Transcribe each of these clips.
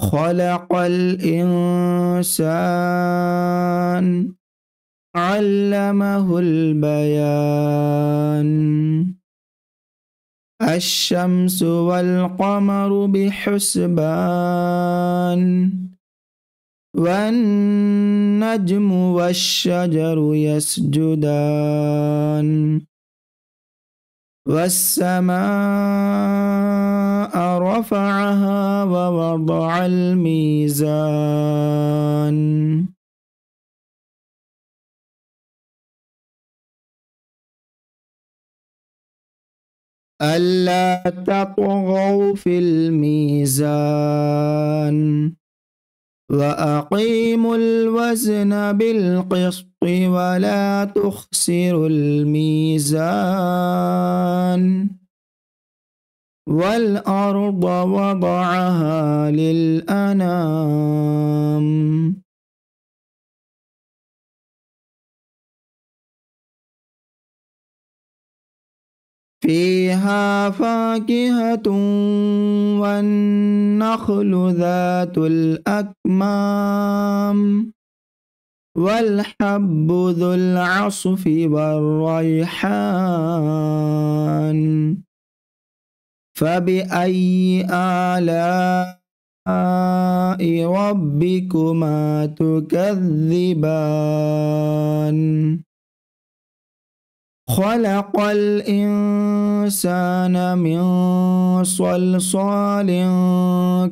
خلق الإنسان علمه البيان الشمس والقمر بحسبان والنجم والشجر يسجدان والسماء رفعها ووضع الميزان ألا تطغوا في الميزان وأقيموا الوزن بالقسط ولا تخسر الميزان والأرض وضعها للأنام فيها فاكهة والنخل ذات الأكمام والحب ذو العصف والريحان فبأي آلاء ربكما تكذبان خلق الإنسان من صلصال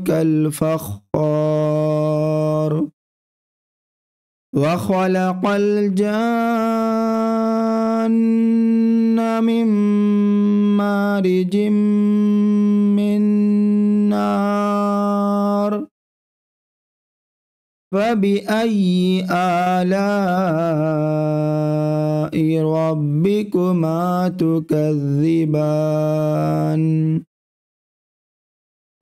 كالفخار وخلق الجن من مارج من نار فبأي آلاء ربكما تكذبان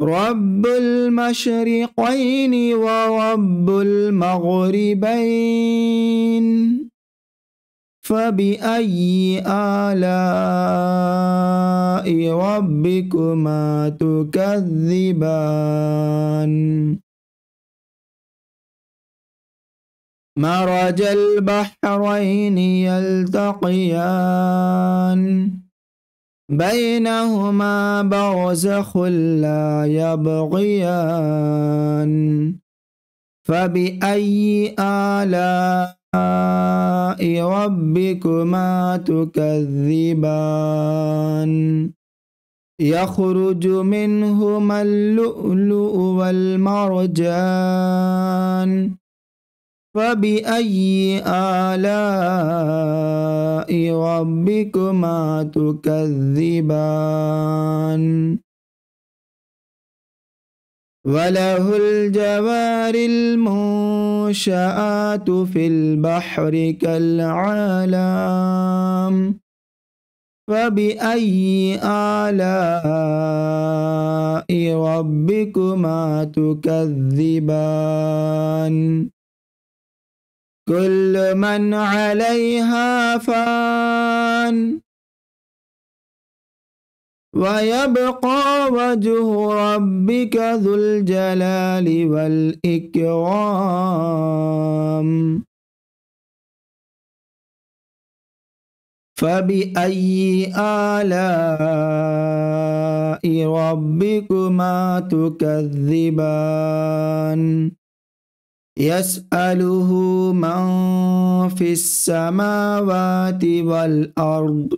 رب المشرقين ورب المغربين فبأي آلاء ربكما تكذبان مرج البحرين يلتقيان بينهما برزخ لا يبغيان فبأي آلاء ربكما تكذبان يخرج منهما اللؤلؤ والمرجان فبأي آلاء ربكما تكذبان وله الجوار المنشآت في البحر كالعلام فبأي آلاء ربكما تكذبان كل من عليها فان ويبقى وجه ربك ذو الجلال والإكرام فبأي آلاء ربكما تكذبان يسأله من في السماوات والأرض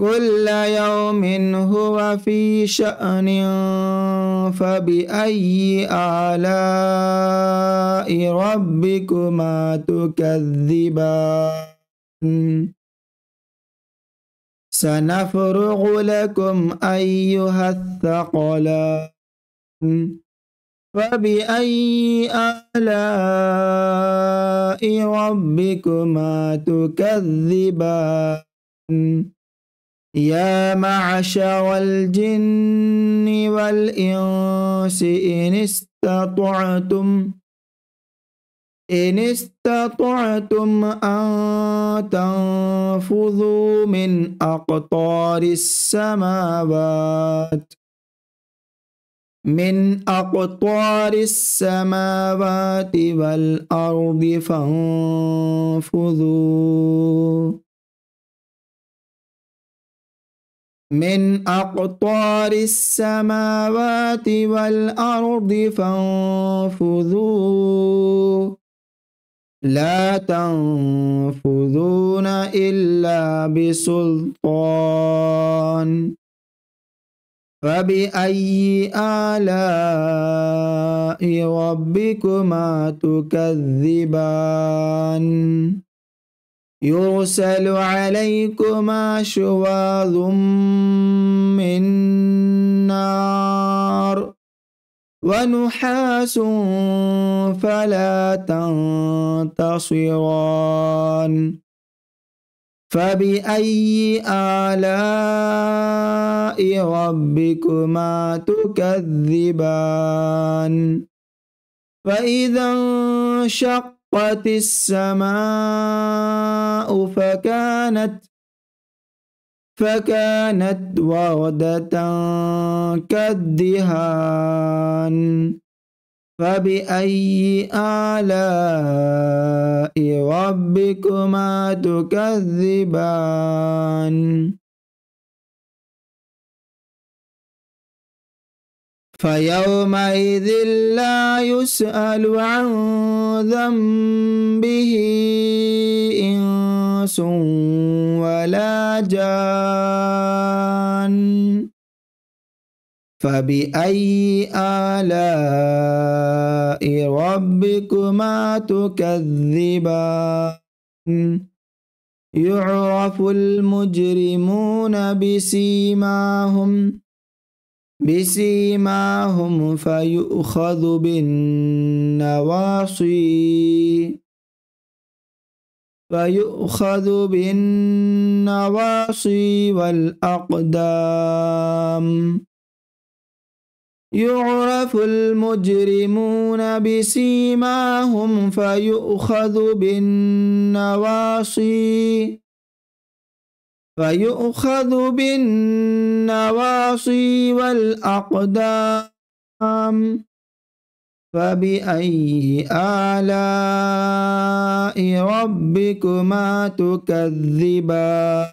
كل يوم هو في شأن فبأي آلاء ربكما تكذبان سنفرغ لكم أيها الثقلان فبأي آلاء ربكما تكذبان يا معشر الجن والإنس إن استطعتم إن استطعتم أن تنفذوا من أقطار السماوات من أقطار السماوات والأرض فانفذوا من أقطار السماوات والأرض فانفذوا لا تنفذون إلا بسلطان فبأي آلاء ربكما تكذبان يرسل عليكما شواظ من نار ونحاس فلا تنتصران فبأي آلاء ربكما تكذبان فإذا انشقت السماء فكانت فكانت وردة كالدهان فبأي آلاء ربكما تكذبان فيومئذ لا يسأل عن ذنبه إنس ولا جان فبأي آلاء ربكما تكذبان يعرف المجرمون بسيماهم بسيماهم فيؤخذ بالنواصي فيؤخذ بالنواصي والأقدام يعرف المجرمون بسيماهم فيؤخذ بالنواصي فيؤخذ بالنواصي والأقدام فبأي آلاء ربكما تكذبان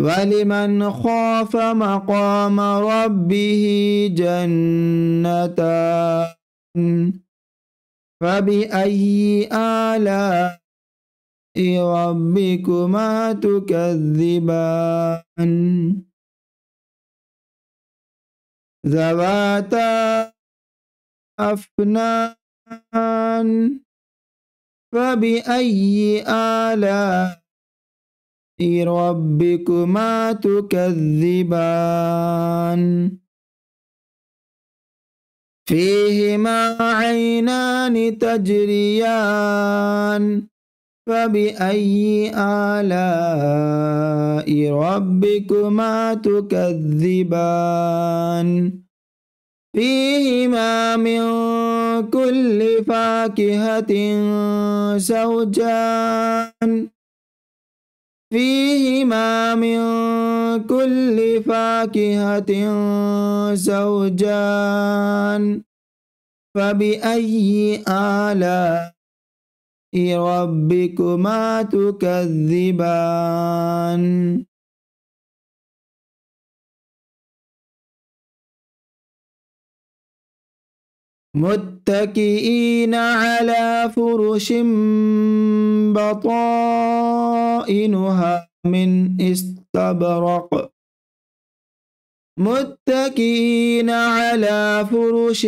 ولمن خاف مقام ربه جنتان فبأي آلاء ربكما تكذبان ذواتا أفنان فبأي آلاء ربكما تكذبان فيهما عينان تجريان فبأي آلاء ربكما تكذبان فيهما من كل فاكهة زوجان فيهما من كل فاكهة زوجان فبأي آلاء ربكما تكذبان متكئين على فرش بطائنها من استبرق متكئين على فرش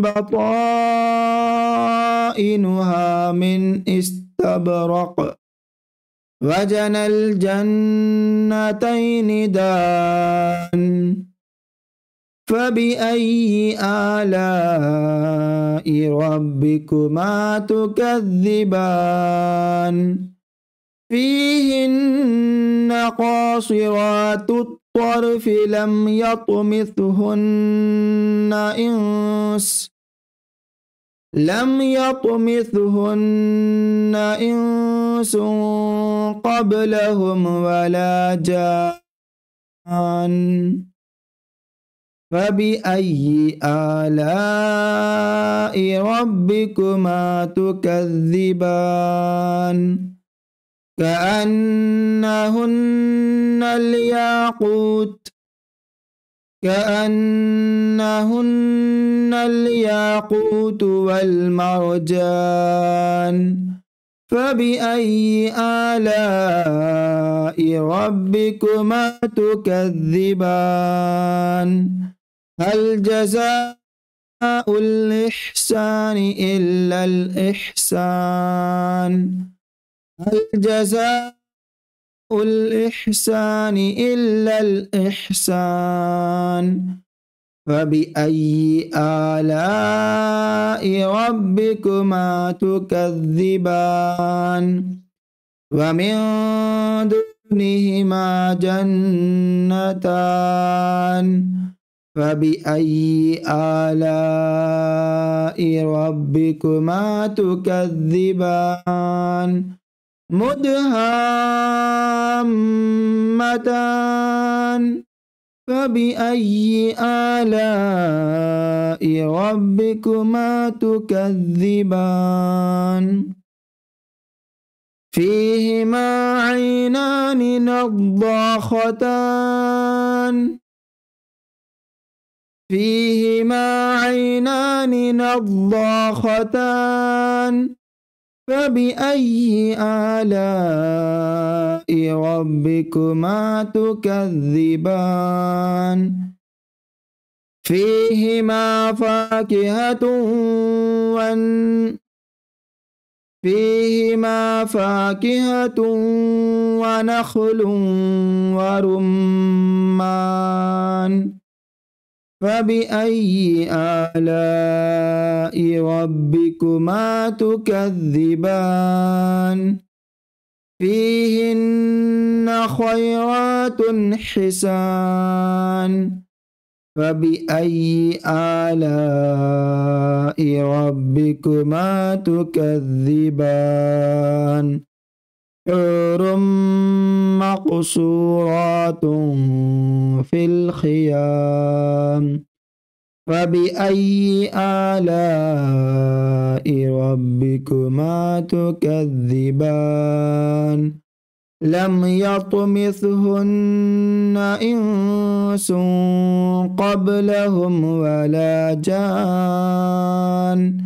بطائنها من استبرق وجن الجنتين دان فبأي آلاء ربكما تكذبان فيهن قاصرات الطرف لم يطمثهن إنس لم يطمثهن إنس قبلهم ولا جان فبأي آلاء ربكما تكذبان كأنهن الياقوت كأنهن الياقوت والمرجان فبأي آلاء ربكما تكذبان هل جزاء الإحسان إلا الإحسان هل جزاء الإحسان إلا الإحسان فبأي آلاء ربكما تكذبان ومن دونهما جنتان فبأي آلاء ربكما تكذبان مدهامتان فبأي آلاء ربكما تكذبان فيهما عينان نضاختان فيهما عينان نضاختان فبأي آلاء ربكما تكذبان فيهما فاكهة ون فيهما فاكهة ونخل ورمان فبأي آلاء ربكما تكذبان فيهن خيرات حسان فبأي آلاء ربكما تكذبان حور مقصورات في الخيام فبأي آلاء ربكما تكذبان لم يطمثهن إنس قبلهم ولا جان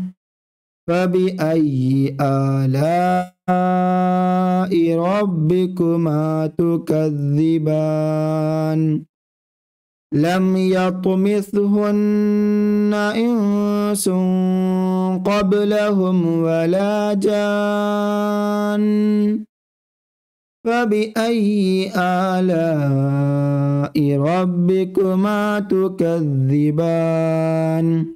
فبأي آلاء ربكما تكذبان لم يطمثهن إنس قبلهم ولا جان فبأي آلاء ربكما تكذبان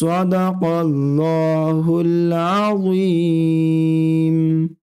صدق الله العظيم